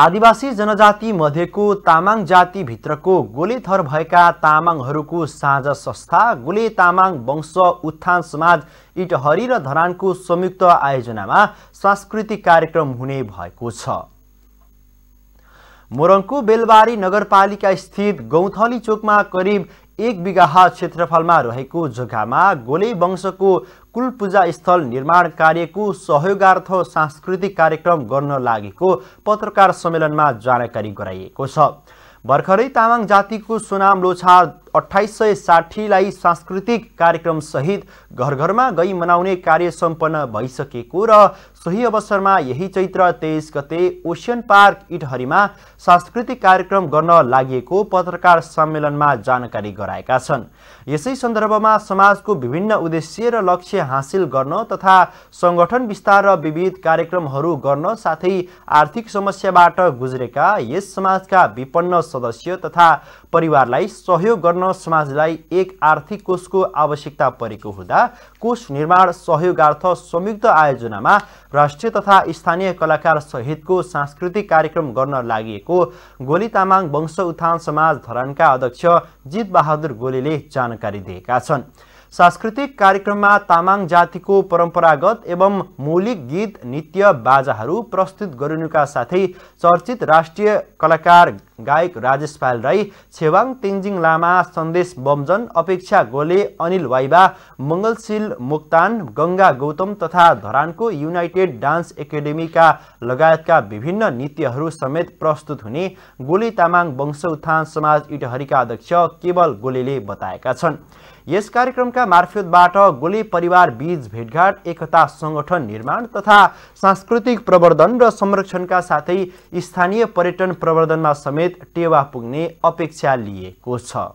आदिवासी जनजाति मध्येको तामाङ जातिभित्रको गोलेथर भएका तामाङहरूको साँझ संस्था गोले तामाङ वंश उत्थान समाज इटहरी र धरानको संयुक्त आयोजनामा सांस्कृतिक कार्यक्रम हुने भएको छ मोरङको बेलबारी नगरपालिका स्थित गौथली चोकमा करिब एक बिगाहा क्षेत्रफलमा रहेको जग्गामा गोले वंशको कुलपूजा स्थल निर्माण कार्यको सहयोगार्थ सांस्कृतिक कार्यक्रम गर्न लागेको पत्रकार सम्मेलनमा जानकारी गराइएको छ भर्खरै तामाङ जातिको सुनाम लोछार अठाइस सय साठीलाई सांस्कृतिक कार्यक्रमसहित घर घरमा गई मनाउने कार्य सम्पन्न भइसकेको र सोही अवसरमा यही चैत्र तेइस गते ओसियन पार्क इटहरीमा सांस्कृतिक कार्यक्रम गर्न लागि पत्रकार सम्मेलनमा जानकारी गराएका छन् यसै सन्दर्भमा समाजको विभिन्न उद्देश्य र लक्ष्य हासिल गर्न तथा सङ्गठन विस्तार र विविध कार्यक्रमहरू गर्न साथै आर्थिक समस्याबाट गुज्रेका यस समाजका विपन्न सदस्य तथा परिवारलाई सहयोग गर्न गर्न समाजलाई एक आर्थिक कोषको आवश्यकता परेको हुँदा कोष निर्माण सहयोगार्थ संयुक्त आयोजनामा राष्ट्रिय तथा स्थानीय कलाकार सहितको सांस्कृतिक कार्यक्रम गर्न लागि गोली तामाङ वंश उत्थान समाज धरानका अध्यक्ष जित बहादुर गोलेले जानकारी दिएका छन् सांस्कृतिक कार्यक्रममा तामाङ जातिको परम्परागत एवं मौलिक गीत नृत्य बाजाहरू प्रस्तुत गरिनुका साथै चर्चित राष्ट्रिय कलाकार गायक राजेश पाल राई छेवाङ तेन्जिङ लामा सन्देश बमजन अपेक्षा गोले अनिल वाइबा मङ्गलशील मोक्तान गङ्गा गौतम तथा धरानको युनाइटेड डान्स एकाडेमीका लगायतका विभिन्न नृत्यहरू समेत प्रस्तुत हुने गोले तामाङ वंश उत्थान समाज इटहरीका अध्यक्ष केवल गोलेले बताएका छन् यस कार्यक्रमका मार्फतबाट गोले परिवार बीच भेटघाट एकता सङ्गठन निर्माण तथा सांस्कृतिक प्रवर्धन र संरक्षणका साथै स्थानीय पर्यटन प्रवर्धनमा समेत टेवा पुग्ने अपेक्षा लिएको छ